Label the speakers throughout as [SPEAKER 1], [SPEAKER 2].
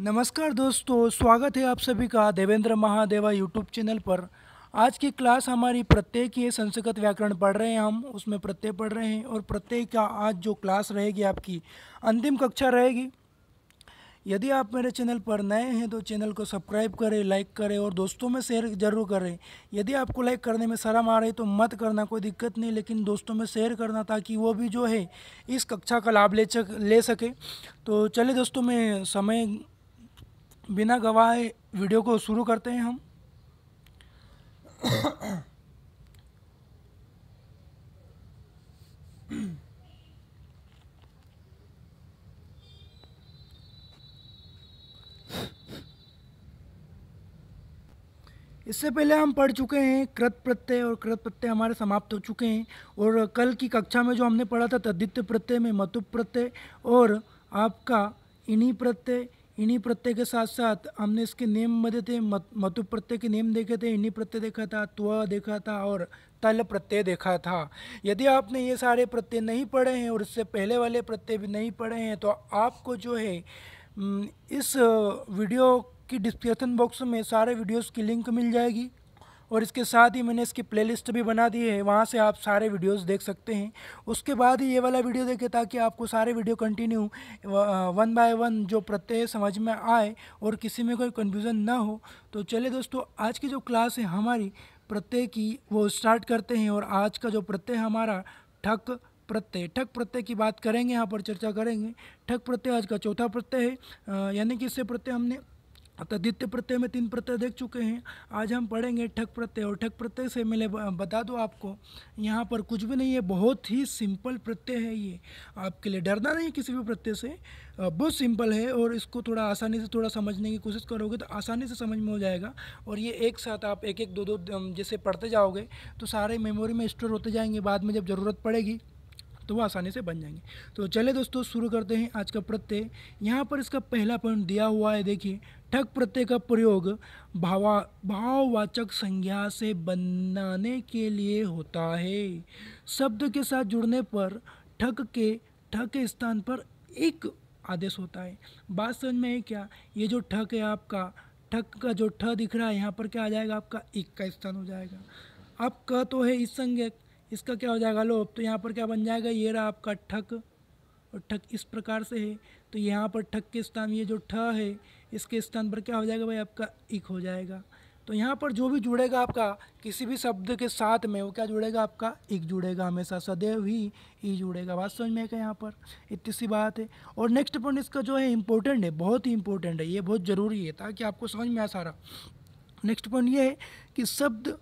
[SPEAKER 1] नमस्कार दोस्तों स्वागत है आप सभी का देवेंद्र महादेवा यूट्यूब चैनल पर आज की क्लास हमारी प्रत्यय की संस्कृत व्याकरण पढ़ रहे हैं हम उसमें प्रत्यय पढ़ रहे हैं और प्रत्यय का आज जो क्लास रहेगी आपकी अंतिम कक्षा रहेगी यदि आप मेरे चैनल पर नए हैं तो चैनल को सब्सक्राइब करें लाइक करें और दोस्तों में शेयर जरूर करें यदि आपको लाइक करने में शर्म आ रही तो मत करना कोई दिक्कत नहीं लेकिन दोस्तों में शेयर करना ताकि वो भी जो है इस कक्षा का लाभ ले ले सके तो चलिए दोस्तों में समय बिना गवाए वीडियो को शुरू करते हैं हम इससे पहले हम पढ़ चुके हैं कृत प्रत्यय और कृत प्रत्यय हमारे समाप्त हो चुके हैं और कल की कक्षा में जो हमने पढ़ा था तद्धित्य प्रत्यय में मतु प्रत्यय और आपका इन्हीं प्रत्यय इन्हीं प्रत्यय के साथ साथ हमने इसके नेम नेममध्ये ते मत मतु प्रत्यय के नेम देखे थे इन्हीं प्रत्यय देखा था त्व देखा था और तल प्रत्यय देखा था यदि आपने ये सारे प्रत्यय नहीं पढ़े हैं और इससे पहले वाले प्रत्यय भी नहीं पढ़े हैं तो आपको जो है इस वीडियो की डिस्क्रिप्शन बॉक्स में सारे वीडियोस की लिंक मिल जाएगी और इसके साथ ही मैंने इसकी प्लेलिस्ट भी बना दी है वहाँ से आप सारे वीडियोस देख सकते हैं उसके बाद ही ये वाला वीडियो देखें ताकि आपको सारे video continue one by one जो प्रत्यय समझ में आए और किसी में कोई कन्फ्यूज़न ना हो तो चले दोस्तों आज की जो क्लास है हमारी प्रत्यय की वो स्टार्ट करते हैं और आज का जो प्रत्यय हमारा ठक प्रत्यय ठक प्रत्यय की बात करेंगे यहाँ पर चर्चा करेंगे ठक प्रत्यय आज का चौथा प्रत्यय है यानी कि इससे प्रत्यय हमने तद्धित्य प्रत्यय में तीन प्रत्यय देख चुके हैं आज हम पढ़ेंगे ठक प्रत्यय और ठक प्रत्यय से मिले बता दो आपको यहाँ पर कुछ भी नहीं है बहुत ही सिंपल प्रत्यय है ये आपके लिए डरना नहीं किसी भी प्रत्यय से बहुत सिंपल है और इसको थोड़ा आसानी से थोड़ा समझने की कोशिश करोगे तो आसानी से समझ में हो जाएगा और ये एक साथ आप एक एक दो दो जैसे पढ़ते जाओगे तो सारे मेमोरी में स्टोर होते जाएंगे बाद में जब ज़रूरत पड़ेगी तो वो आसानी से बन जाएंगे तो चले दोस्तों शुरू करते हैं आज का प्रत्यय यहाँ पर इसका पहला पॉइंट दिया हुआ है देखिए ठग प्रत्यय का प्रयोग भावा भाववाचक संज्ञा से बनाने के लिए होता है शब्द के साथ जुड़ने पर ठग के ठग के स्थान पर एक आदेश होता है बात समझ में है क्या ये जो ठग है आपका ठग का जो ठ दिख रहा है यहाँ पर क्या आ जाएगा आपका इक का स्थान हो जाएगा अब क तो है इस संज्ञा इसका क्या हो जाएगा लोप तो यहाँ पर क्या बन जाएगा ये रहा आपका ठक और ठक इस प्रकार से है तो यहाँ पर ठक के स्थान ये जो ठ है इसके स्थान पर क्या हो जाएगा भाई आपका इक हो जाएगा तो यहाँ पर जो भी जुड़ेगा आपका किसी भी शब्द के साथ में वो क्या जुड़ेगा आपका एक जुड़ेगा हमेशा सदैव ही ई जुड़ेगा बात समझ में आएगा यहाँ पर इतनी सी बात है और नेक्स्ट पॉइंट इसका जो है इम्पोर्टेंट है बहुत ही इम्पोर्टेंट है ये बहुत ज़रूरी है ताकि आपको समझ में आ सारा नेक्स्ट पॉइंट ये है कि शब्द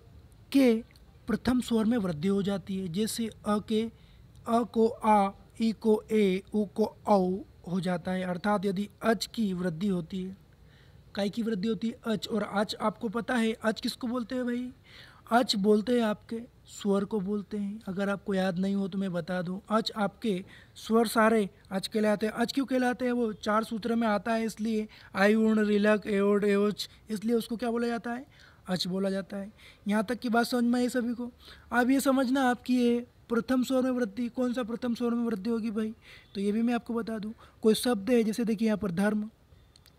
[SPEAKER 1] के प्रथम स्वर में वृद्धि हो जाती है जैसे अ के अ को आ ई को ए उ को औ हो जाता है अर्थात यदि अच की वृद्धि होती है काय की वृद्धि होती है अच और अच आपको पता है अच किसको बोलते हैं भाई अच बोलते हैं आपके स्वर को बोलते हैं अगर आपको याद नहीं हो तो मैं बता दूं अच आपके स्वर सारे अच कहलाते हैं अच क्यों कहलाते हैं वो चार सूत्र में आता है इसलिए आई रिलक एओड एओच इसलिए उसको क्या बोला जाता है अच बोला जाता है यहाँ तक की बात समझ में आई सभी को अब ये समझना आपकी है प्रथम स्वर में वृद्धि कौन सा प्रथम स्वर में वृद्धि होगी भाई तो ये भी मैं आपको बता दूँ कोई शब्द है जैसे देखिए यहाँ पर धर्म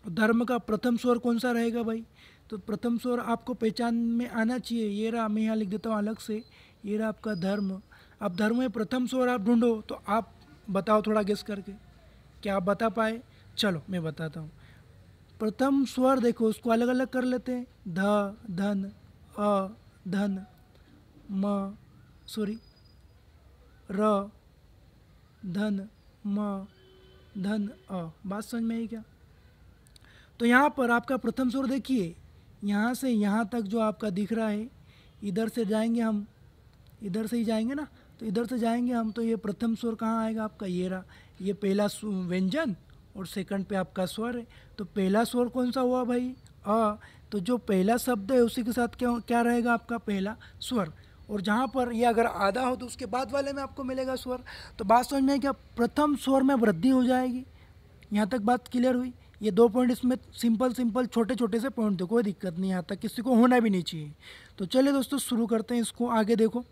[SPEAKER 1] तो धर्म का प्रथम स्वर कौन सा रहेगा भाई तो प्रथम स्वर आपको पहचान में आना चाहिए ये रहा मैं यहाँ लिख देता हूँ अलग से ये रहा आपका धर्म अब धर्म में प्रथम स्वर आप ढूंढो तो आप बताओ थोड़ा गेस करके क्या आप बता पाए चलो मैं बताता हूँ प्रथम स्वर देखो उसको अलग अलग कर लेते हैं ध धन अ धन म सॉरी र धन म धन अ बात समझ में आई क्या तो यहाँ पर आपका प्रथम स्वर देखिए यहाँ से यहाँ तक जो आपका दिख रहा है इधर से जाएंगे हम इधर से ही जाएंगे ना तो इधर से जाएंगे हम तो ये प्रथम स्वर कहाँ आएगा आपका ये रहा ये पहला व्यंजन और सेकंड पे आपका स्वर है तो पहला स्वर कौन सा हुआ भाई अ तो जो पहला शब्द है उसी के साथ क्या क्या रहेगा आपका पहला स्वर और जहाँ पर ये अगर आधा हो तो उसके बाद वाले में आपको मिलेगा स्वर तो बात समझ में क्या प्रथम स्वर में वृद्धि हो जाएगी यहाँ तक बात क्लियर हुई ये दो पॉइंट इसमें सिंपल सिंपल छोटे छोटे से पॉइंट थे कोई दिक्कत नहीं आता किसी को होना भी नहीं चाहिए तो चलिए दोस्तों शुरू करते हैं इसको आगे देखो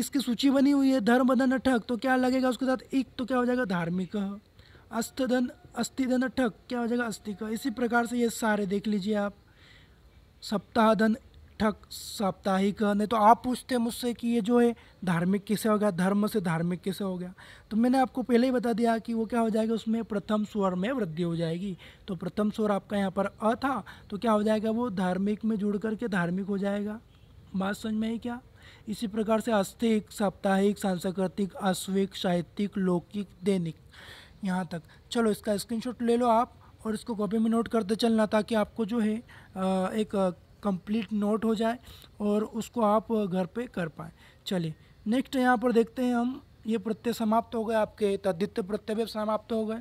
[SPEAKER 1] इसकी सूची बनी हुई है धर्म बदन अठक तो क्या लगेगा उसके साथ एक तो क्या हो जाएगा धार्मिक अस्तधन अस्थिधन ठक क्या हो जाएगा अस्थि का इसी प्रकार से ये सारे देख लीजिए आप सप्ताह धन ठक साप्ताहिक नहीं तो आप पूछते मुझसे कि ये जो है धार्मिक कैसे हो गया धर्म से धार्मिक कैसे हो गया तो मैंने आपको पहले ही बता दिया कि वो क्या हो जाएगा उसमें प्रथम स्वर में वृद्धि हो जाएगी तो प्रथम स्वर आपका यहाँ पर अ था तो क्या हो जाएगा वो धार्मिक में जुड़ करके धार्मिक हो जाएगा बात समझ में है क्या इसी प्रकार से अस्थिक साप्ताहिक सांस्कृतिक आश्विक साहित्यिक लौकिक दैनिक यहाँ तक चलो इसका स्क्रीनशॉट ले लो आप और इसको कॉपी में नोट करते चलना ताकि आपको जो है एक कंप्लीट नोट हो जाए और उसको आप घर पे कर पाए चलिए नेक्स्ट यहाँ पर देखते हैं हम ये प्रत्यय समाप्त हो गए आपके तद्वित्य प्रत्यय भी समाप्त हो गए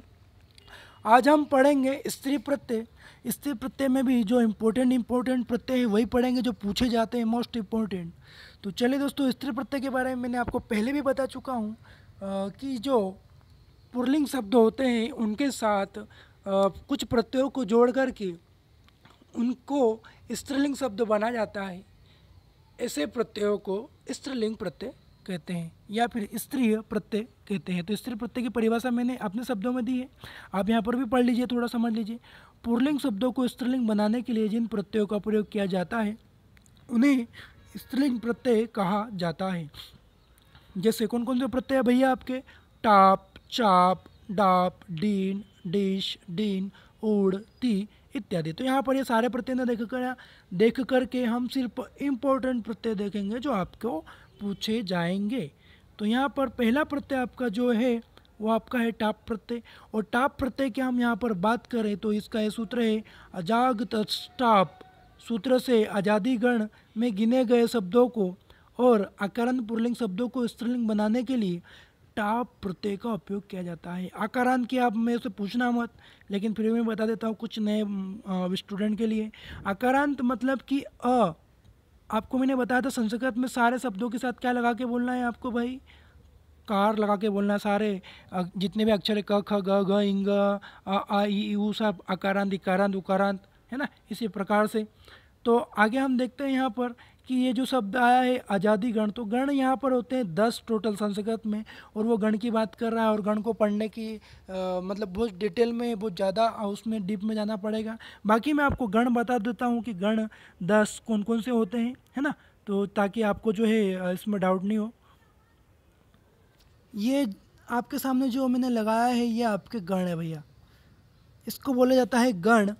[SPEAKER 1] आज हम पढ़ेंगे स्त्री प्रत्यय स्त्री प्रत्यय में भी जो इम्पोर्टेंट इम्पोर्टेंट प्रत्यय है वही पढ़ेंगे जो पूछे जाते हैं मोस्ट इम्पोर्टेंट तो चलिए दोस्तों स्त्री प्रत्यय के बारे में मैंने आपको पहले भी बता चुका हूँ कि जो पुरलिंग शब्द होते हैं उनके साथ कुछ प्रत्ययों को जोड़ करके उनको स्त्रीलिंग शब्द बना जाता है ऐसे प्रत्ययों को स्त्रीलिंग प्रत्यय कहते हैं या फिर स्त्रीय प्रत्यय कहते हैं तो स्त्री प्रत्यय की परिभाषा मैंने अपने शब्दों में दी है आप यहाँ पर भी पढ़ लीजिए थोड़ा समझ लीजिए पुरलिंग शब्दों को स्त्रीलिंग बनाने के लिए जिन प्रत्ययों का प्रयोग किया जाता है उन्हें स्त्रीलिंग प्रत्यय कहा जाता है जैसे कौन कौन से प्रत्यय भैया आपके टाप चाप डाप डीन डिश डीन उड़ ती इत्यादि तो यहाँ पर ये सारे प्रत्यय देख कर देख करके हम सिर्फ इम्पोर्टेंट प्रत्यय देखेंगे जो आपको पूछे जाएंगे तो यहाँ पर पहला प्रत्यय आपका जो है वो आपका है टाप प्रत्यय और टाप प्रत्यय की हम यहाँ पर बात करें तो इसका ये सूत्र है अजाग तस्टाप सूत्र से आज़ादी गण में गिने गए शब्दों को और आकरण पुरलिंग शब्दों को स्त्रीलिंग बनाने के लिए टाप प्रत्यय का उपयोग किया जाता है आकारांत की आप मेरे से पूछना मत लेकिन फिर मैं बता देता हूँ कुछ नए स्टूडेंट के लिए आकारांत मतलब कि अ आपको मैंने बताया था संस्कृत में सारे शब्दों के साथ क्या लगा के बोलना है आपको भाई कार लगा के बोलना सारे जितने भी अक्षर क ख ग घ इंग आ ई ऊ सब अकारांत इकारांत उकारांत है ना इसी प्रकार से तो आगे हम देखते हैं यहाँ पर कि ये जो शब्द आया है आज़ादी गण तो गण यहाँ पर होते हैं दस टोटल संस्कृत में और वो गण की बात कर रहा है और गण को पढ़ने की आ, मतलब बहुत डिटेल में बहुत ज़्यादा उसमें डीप में जाना पड़ेगा बाकी मैं आपको गण बता देता हूँ कि गण दस कौन कौन से होते हैं है ना तो ताकि आपको जो है इसमें डाउट नहीं हो ये आपके सामने जो मैंने लगाया है ये आपके गण है भैया इसको बोला जाता है गण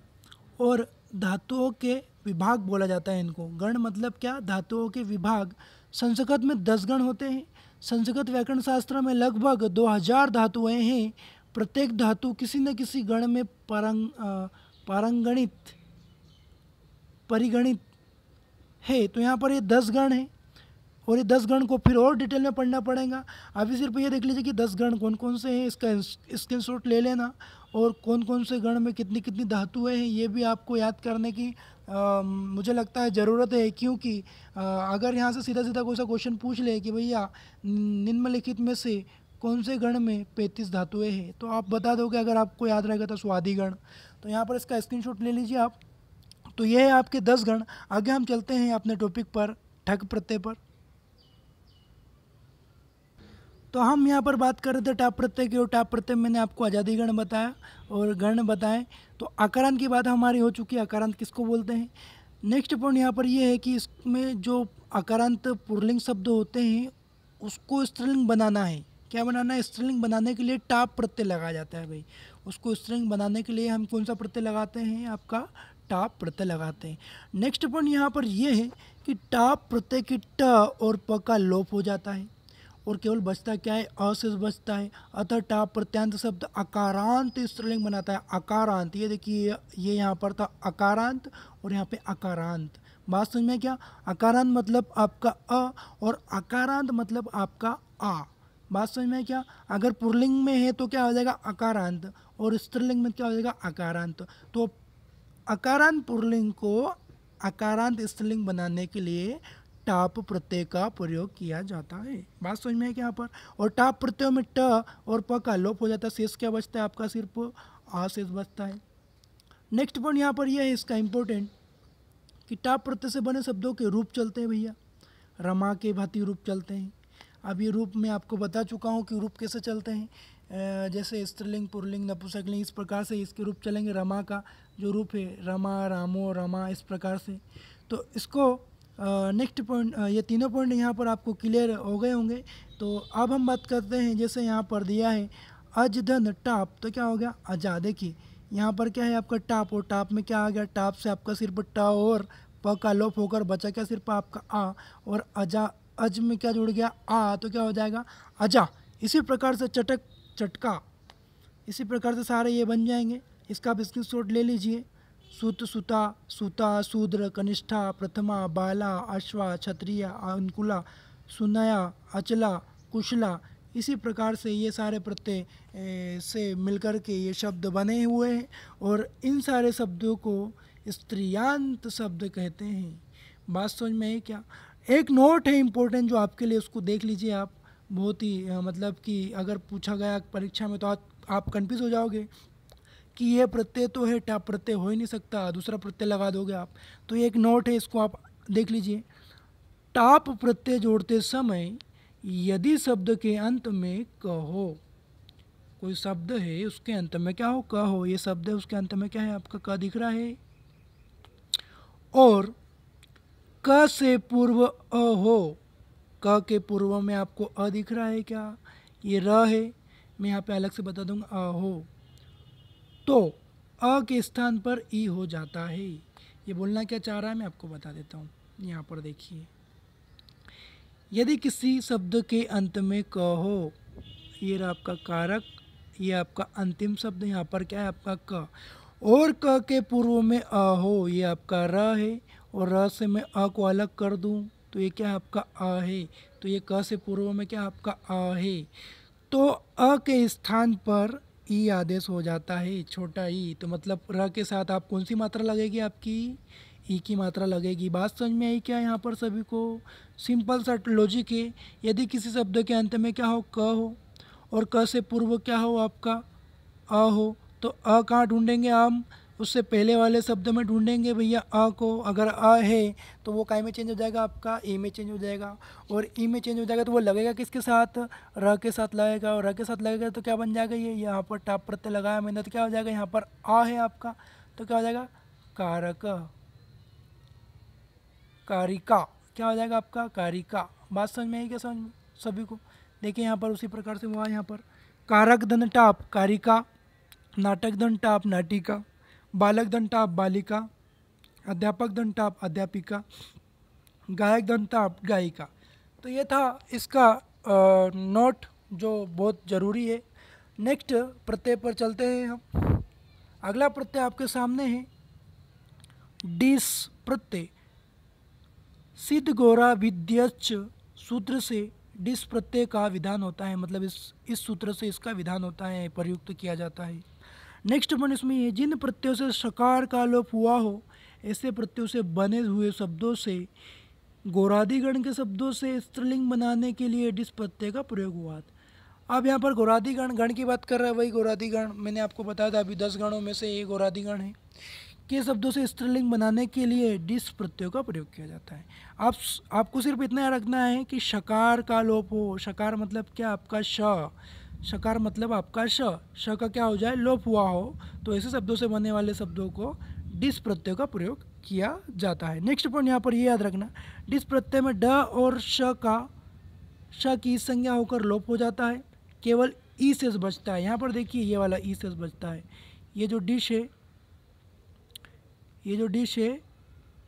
[SPEAKER 1] और धातुओं के विभाग बोला जाता है इनको गण मतलब क्या धातुओं के विभाग संस्कृत में दस गण होते हैं संस्कृत व्याकरण शास्त्र में लगभग दो हजार धातुएँ हैं प्रत्येक धातु किसी न किसी गण में परंग पारंगणित परिगणित है तो यहाँ पर ये दस गण हैं और ये दस गण को फिर और डिटेल में पढ़ना पड़ेगा अभी सिर्फ ये देख लीजिए कि दस गण कौन कौन से हैं इसका स्क्रीन शॉट ले लेना और कौन कौन से गण में कितनी कितनी धातुएँ हैं ये भी आपको याद करने की आ, मुझे लगता है ज़रूरत है क्योंकि अगर यहाँ से सीधा सीधा कोई सा क्वेश्चन पूछ ले कि भैया निम्नलिखित में से कौन से गण में पैंतीस धातुएँ हैं तो आप बता दोगे अगर आपको याद रहेगा तो स्वादी गण तो यहाँ पर इसका स्क्रीन ले लीजिए आप तो ये है आपके दस गण आगे हम चलते हैं अपने टॉपिक पर ठग प्रत्यय पर तो हम यहाँ पर बात कर रहे थे टाप प्रत्यय की और टाप प्रत्यय मैंने आपको आज़ादी गण बताया और गण बताएं तो आकारांत की बात हमारी हो चुकी है आकारांत किसको बोलते हैं नेक्स्ट पॉइंट यहाँ पर यह है कि इसमें जो आकारांत पुरलिंग शब्द होते हैं उसको स्त्रीलिंग बनाना है क्या बनाना है स्त्रीलिंग बनाने के लिए टाप प्रत्यय लगाया जाता है भाई उसको स्त्रीलिंग बनाने के लिए हम कौन सा प्रत्यय लगाते हैं आपका टाप प्रत्यय लगाते हैं नेक्स्ट पॉइंट यहाँ पर यह है कि टाप प्रत्यय की ट और प का लोप हो जाता है और केवल बचता क्या है अशेष बचता है अतः टाप प्रत्यांत शब्द अकारांत स्त्रीलिंग बनाता है अकारांत ये देखिए ये यहाँ पर था अकारांत और यहाँ पे अकारांत बात समझ में क्या अकारांत मतलब आपका अ और अकारांत मतलब आपका आ बात समझ में क्या अगर पुरलिंग में है तो क्या हो जाएगा अकारांत और स्त्रीलिंग में क्या हो जाएगा अकारांत तो अकारांत पुरलिंग को अकारांत स्त्रीलिंग बनाने के लिए टाप प्रत्यय का प्रयोग किया जाता है बात समझ में है यहाँ पर और टाप प्रत्यय में ट और प का लोप हो जाता है शेष क्या बचता है आपका सिर्फ आ शेष बचता है नेक्स्ट पॉइंट यहाँ पर यह है इसका इंपॉर्टेंट कि टाप प्रत्यय से बने शब्दों के रूप चलते हैं भैया रमा के भांति रूप चलते हैं अब ये रूप में आपको बता चुका हूँ कि रूप कैसे चलते हैं जैसे स्त्रीलिंग पुरलिंग नपुसकलिंग इस प्रकार से इसके रूप चलेंगे रमा का जो रूप है रमा रामो रमा इस प्रकार से तो इसको नेक्स्ट पॉइंट ये तीनों पॉइंट यहाँ पर आपको क्लियर हो गए होंगे तो अब हम बात करते हैं जैसे यहाँ पर दिया है अजधन टाप तो क्या हो गया आजादे की यहाँ पर क्या है आपका टाप और टाप में क्या आ गया टाप से आपका सिर्फ टा और प का लोप होकर बचा क्या सिर्फ आपका आ और अजा अज में क्या जुड़ गया आ तो क्या हो जाएगा अजा इसी प्रकार से चटक चटका इसी प्रकार से सारे ये बन जाएंगे इसका आप स्क्रीन ले लीजिए सुत सुता सुता शूद्र कनिष्ठा प्रथमा बाला अश्वा क्षत्रिया अंकुला सुनया अचला कुशला इसी प्रकार से ये सारे प्रत्यय से मिलकर के ये शब्द बने हुए हैं और इन सारे शब्दों को स्त्रियांत शब्द कहते हैं बात समझ में है क्या एक नोट है इम्पोर्टेंट जो आपके लिए उसको देख लीजिए आप बहुत ही मतलब कि अगर पूछा गया परीक्षा में तो आप आप कन्फ्यूज़ हो जाओगे कि ये प्रत्यय तो है टाप प्रत्यय हो ही नहीं सकता दूसरा प्रत्यय लगा दोगे आप तो ये एक नोट है इसको आप देख लीजिए टाप प्रत्यय जोड़ते समय यदि शब्द के अंत में कहो कोई शब्द है उसके अंत में क्या हो कहो ये शब्द है उसके अंत में क्या है आपका क दिख रहा है और क से पूर्व अ हो क के पूर्व में आपको अ दिख रहा है क्या ये र है मैं यहाँ पे अलग से बता दूंगा अ हो तो अ के स्थान पर ई हो जाता है ये बोलना क्या चाह रहा है मैं आपको बता देता हूँ यहाँ पर देखिए यदि किसी शब्द के अंत में क हो ये रहा आपका कारक ये आपका अंतिम शब्द यहाँ पर क्या है आपका क और क के पूर्व में अ हो ये आपका र है और र से मैं अ को अलग कर दूँ तो ये क्या आपका अ है तो ये क से पूर्व में क्या आपका अ है तो अ के स्थान पर ई आदेश हो जाता है छोटा ई तो मतलब र के साथ आप कौन सी मात्रा लगेगी आपकी ई की मात्रा लगेगी बात समझ में आई क्या यहाँ पर सभी को सिंपल सा लॉजिक है यदि किसी शब्द के अंत में क्या हो क हो और क से पूर्व क्या हो आपका अ हो तो अ कहाँ ढूंढेंगे हम उससे पहले वाले शब्द में ढूंढेंगे भैया आ को अगर आ है तो वो काय में चेंज हो जाएगा आपका ई में चेंज हो जाएगा और ई में चेंज हो जाएगा तो वो लगेगा किसके साथ र के साथ लगेगा और र के साथ लगेगा तो क्या बन जाएगा ये यहाँ पर टाप प्रत्यय तो लगाया मैंने तो क्या हो जाएगा यहाँ पर आ है आपका तो क्या हो जाएगा कारक कारिका क्या हो जाएगा आपका कारिका बात समझ में आई क्या समझ में सभी को देखिए यहाँ पर उसी प्रकार से हुआ यहाँ पर कारक धन टाप कारिका नाटक धन टाप नाटिका बालक दंताप बालिका अध्यापक दंताप अध्यापिका गायक दंताप गायिका तो ये था इसका नोट जो बहुत ज़रूरी है नेक्स्ट प्रत्यय पर चलते हैं हम अगला प्रत्यय आपके सामने है डिस प्रत्यय सिद्ध गोरा विद्यच सूत्र से डिस प्रत्यय का विधान होता है मतलब इस इस सूत्र से इसका विधान होता है प्रयुक्त किया जाता है नेक्स्ट पॉइंट इसमें है जिन प्रत्ययों से सकार का लोप हुआ हो ऐसे प्रत्ययों से बने हुए शब्दों से गोराधिगण के शब्दों से स्त्रीलिंग बनाने के लिए डिस प्रत्यय का प्रयोग हुआ था अब यहाँ पर गोराधिगण गण की बात कर रहे हैं वही गोराधिगण मैंने आपको बताया था अभी दस गणों में से ये गोराधिगण है के शब्दों से स्त्रीलिंग बनाने के लिए डिस प्रत्ययों का प्रयोग किया जाता है आप आपको सिर्फ इतना रखना है कि शकार का लोप हो शकार मतलब क्या आपका श शकार मतलब आपका श श का क्या हो जाए लोप हुआ हो तो ऐसे शब्दों से बनने वाले शब्दों को डिस प्रत्यय का प्रयोग किया जाता है नेक्स्ट पॉइंट यहाँ पर ये याद रखना डिस प्रत्यय में ड और श का श की संज्ञा होकर लोप हो जाता है केवल ई सेस बचता है यहाँ पर देखिए ये वाला ई सेस बचता है ये जो डिश है ये जो डिश है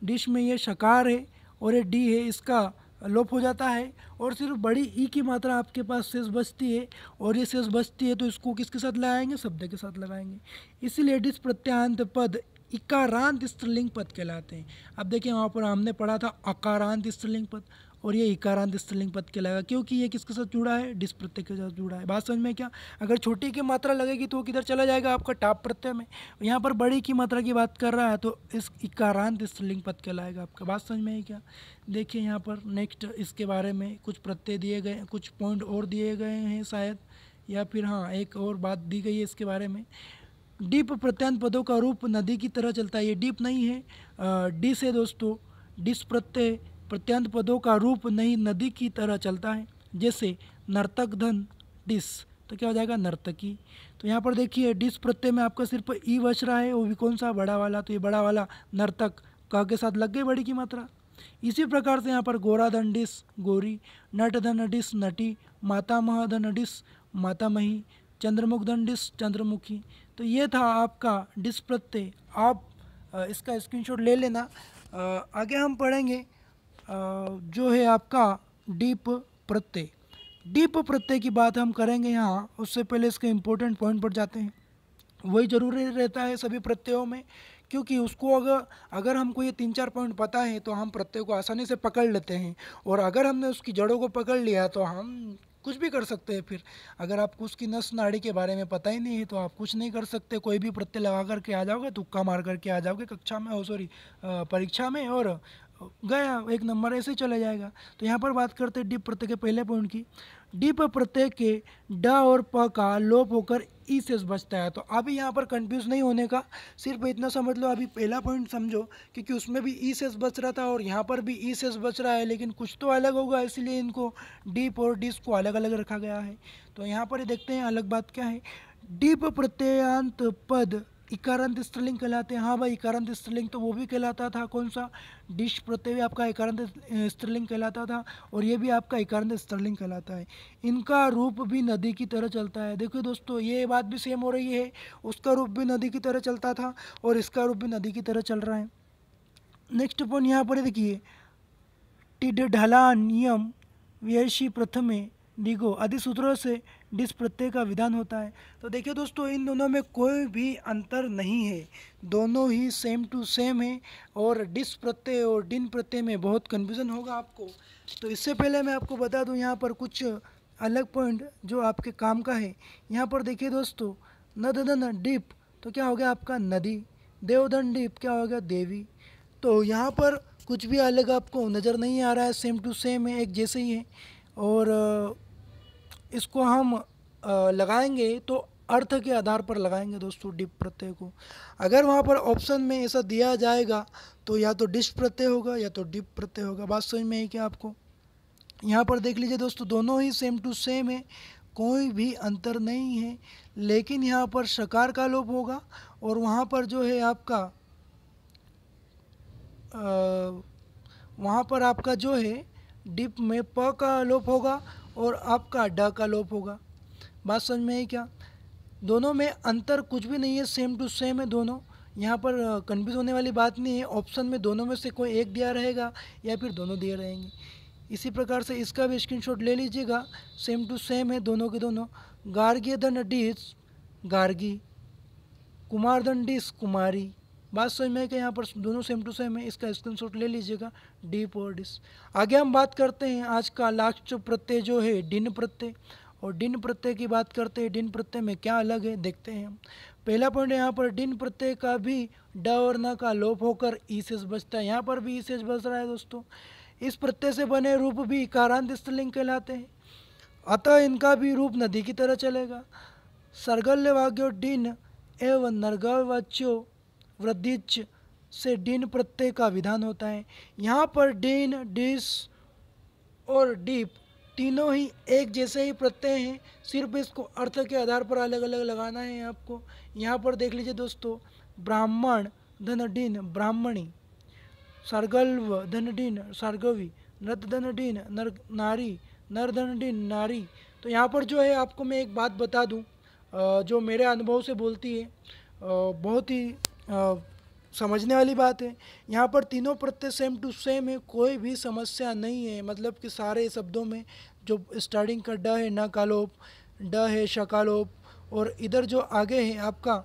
[SPEAKER 1] डिश में ये शकार है और ये डी है इसका लोप हो जाता है और सिर्फ बड़ी ई की मात्रा आपके पास शेष बचती है और ये शेष बचती है तो इसको किसके साथ लगाएंगे शब्द के साथ लगाएंगे इसीलिए डिस प्रत्यांत पद इकारांत स्त्रीलिंग पद कहलाते हैं अब देखिए वहाँ पर हमने पढ़ा था अकारांत स्त्रीलिंग पद और ये इकारांत स्त्रीलिंग पद के लगा क्योंकि ये किसके साथ जुड़ा है डिस प्रत्यय के साथ जुड़ा है बात समझ में क्या अगर छोटी की मात्रा लगेगी तो वो किधर चला जाएगा आपका टाप प्रत्यय में यहाँ पर बड़ी की मात्रा की बात कर रहा है तो इस इकारांत स्त्रीलिंग पद के लाएगा आपका बात समझ में क्या देखिए यहाँ पर नेक्स्ट इसके बारे में कुछ प्रत्यय दिए गए कुछ पॉइंट और दिए गए हैं शायद या फिर हाँ एक और बात दी गई है इसके बारे में डीप प्रत्यंत पदों का रूप नदी की तरह चलता है ये डीप नहीं है डी से दोस्तों डिस प्रत्यय प्रत्यंत पदों का रूप नहीं नदी की तरह चलता है जैसे नर्तक धन डिस तो क्या हो जाएगा नर्तकी तो यहाँ पर देखिए डिस प्रत्यय में आपका सिर्फ ई बच रहा है वो भी कौन सा बड़ा वाला तो ये बड़ा वाला नर्तक क के साथ लग गई बड़ी की मात्रा इसी प्रकार से यहाँ पर गोरा धन डिस गोरी नट धन डिस नटी माता धन डिस मही चंद्रमुख धन डिस चंद्रमुखी तो ये था आपका डिस प्रत्यय आप इसका स्क्रीनशॉट ले लेना आगे हम पढ़ेंगे जो है आपका डीप प्रत्यय डीप प्रत्यय की बात हम करेंगे यहाँ उससे पहले इसके इम्पोर्टेंट पॉइंट पर जाते हैं वही जरूरी रहता है सभी प्रत्ययों में क्योंकि उसको अगर अगर हमको ये तीन चार पॉइंट पता है तो हम प्रत्यय को आसानी से पकड़ लेते हैं और अगर हमने उसकी जड़ों को पकड़ लिया तो हम कुछ भी कर सकते हैं फिर अगर आपको उसकी नस नाड़ी के बारे में पता ही नहीं है तो आप कुछ नहीं कर सकते कोई भी प्रत्यय लगा करके आ जाओगे तुक्का मार करके आ जाओगे कक्षा में हो सॉरी परीक्षा में और गया एक नंबर ऐसे चला जाएगा तो यहाँ पर बात करते हैं डिप प्रत्यय के पहले पॉइंट की डिप प्रत्यय के ड और प का लोप होकर ई से बचता है तो अभी यहाँ पर कंफ्यूज नहीं होने का सिर्फ इतना समझ लो अभी पहला पॉइंट समझो क्योंकि उसमें भी ई सेस बच रहा था और यहाँ पर भी ई सेस बच रहा है लेकिन कुछ तो अलग होगा इसलिए इनको डिप और डिस को अलग अलग रखा गया है तो यहाँ पर देखते हैं अलग बात क्या है डिप प्रत्ययांत पद इकारंत स्त्रीलिंग कहलाते हैं हाँ भाई इकारंत स्त्रीलिंग तो वो भी कहलाता था कौन सा डिश प्रत्यय आपका इकारंत स्त्रीलिंग कहलाता था और ये भी आपका इकारंत स्त्रीलिंग कहलाता है इनका रूप भी नदी की तरह चलता है देखिए दोस्तों ये बात भी सेम हो रही है उसका रूप भी नदी की तरह चलता था और इसका रूप भी नदी की तरह चल रहा है नेक्स्ट पॉइंट यहाँ पर देखिए टिडढला नियम व्ययशी प्रथमे निगो आदि सूत्रों से डिस प्रत्यय का विधान होता है तो देखिए दोस्तों इन दोनों में कोई भी अंतर नहीं है दोनों ही सेम टू सेम है और डिस प्रत्यय और डिन प्रत्यय में बहुत कन्फ्यूज़न होगा आपको तो इससे पहले मैं आपको बता दूं यहाँ पर कुछ अलग पॉइंट जो आपके काम का है यहाँ पर देखिए दोस्तों नदन डीप तो क्या हो गया आपका नदी देवधन डीप क्या हो गया देवी तो यहाँ पर कुछ भी अलग आपको नज़र नहीं आ रहा है सेम टू सेम है एक जैसे ही है और इसको हम लगाएंगे तो अर्थ के आधार पर लगाएंगे दोस्तों डिप प्रत्यय को अगर वहाँ पर ऑप्शन में ऐसा दिया जाएगा तो या तो डिस्ट प्रत्यय होगा या तो डिप प्रत्यय होगा बात समझ में आई क्या आपको यहाँ पर देख लीजिए दोस्तों दोनों ही सेम टू सेम है कोई भी अंतर नहीं है लेकिन यहाँ पर सकार का लोप होगा और वहाँ पर जो है आपका आ, वहाँ पर आपका जो है डिप में प का लोप होगा और आपका ड का लोप होगा बात समझ में आई क्या दोनों में अंतर कुछ भी नहीं है सेम टू सेम है दोनों यहाँ पर कन्फ्यूज़ होने वाली बात नहीं है ऑप्शन में दोनों में से कोई एक दिया रहेगा या फिर दोनों दिए रहेंगे इसी प्रकार से इसका भी स्क्रीनशॉट ले लीजिएगा सेम टू सेम है दोनों के दोनों गार्गी धन डिस गार्गी कुमार धन डिस कुमारी बात समझ में यहाँ पर दोनों सेम टू सेम है इसका स्क्रीनशॉट ले लीजिएगा डी और डिस आगे हम बात करते हैं आज का लास्ट प्रत्यय जो है डिन प्रत्यय और डिन प्रत्यय की बात करते हैं डिन प्रत्यय में क्या अलग है देखते हैं हम पहला पॉइंट यहाँ पर डिन प्रत्यय का भी ड और न का लोप होकर ई से बचता है यहाँ पर भी ई से बच रहा है दोस्तों इस प्रत्यय से बने रूप भी कारांत स्त्रीलिंग कहलाते हैं अतः इनका भी रूप नदी की तरह चलेगा सर्गल्य वाक्यो डिन एवं वाच्यो वृद्धिच से डीन प्रत्यय का विधान होता है यहाँ पर डीन डिस और डीप तीनों ही एक जैसे ही प्रत्यय हैं सिर्फ इसको अर्थ के आधार पर अलग अलग लगाना है आपको यहाँ पर देख लीजिए दोस्तों ब्राह्मण धन डिन ब्राह्मणी सर्गल्व धन डिन सर्गवी नृत धन डीन नर नारी नर धन डीन नारी तो यहाँ पर जो है आपको मैं एक बात बता दूँ जो मेरे अनुभव से बोलती है बहुत ही समझने वाली बात है यहाँ पर तीनों प्रत्यय सेम टू सेम है कोई भी समस्या नहीं है मतलब कि सारे शब्दों में जो स्टार्टिंग का ड है नकालोप ड है शकालोप और इधर जो आगे है आपका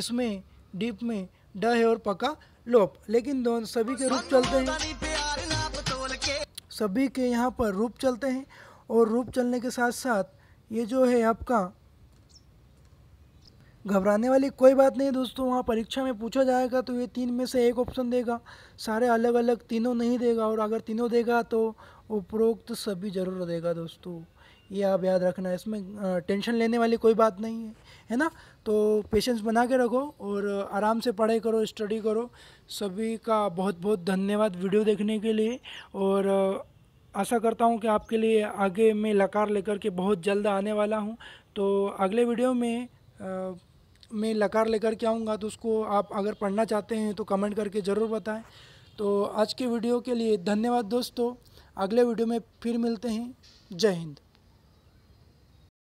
[SPEAKER 1] इसमें डीप में ड है और पका लोप लेकिन दोनों सभी के रूप चलते हैं सभी के यहाँ पर रूप चलते हैं और रूप चलने के साथ साथ ये जो है आपका घबराने वाली कोई बात नहीं दोस्तों वहाँ परीक्षा में पूछा जाएगा तो ये तीन में से एक ऑप्शन देगा सारे अलग अलग तीनों नहीं देगा और अगर तीनों देगा तो उपरोक्त सभी ज़रूर देगा दोस्तों ये आप याद रखना है इसमें टेंशन लेने वाली कोई बात नहीं है है ना तो पेशेंस बना के रखो और आराम से पढ़ाई करो स्टडी करो सभी का बहुत बहुत धन्यवाद वीडियो देखने के लिए और आशा करता हूँ कि आपके लिए आगे मैं लकार लेकर के बहुत जल्द आने वाला हूँ तो अगले वीडियो में में लकार लेकर के आऊँगा तो उसको आप अगर पढ़ना चाहते हैं तो कमेंट करके ज़रूर बताएं तो आज के वीडियो के लिए धन्यवाद दोस्तों अगले वीडियो में फिर मिलते हैं जय हिंद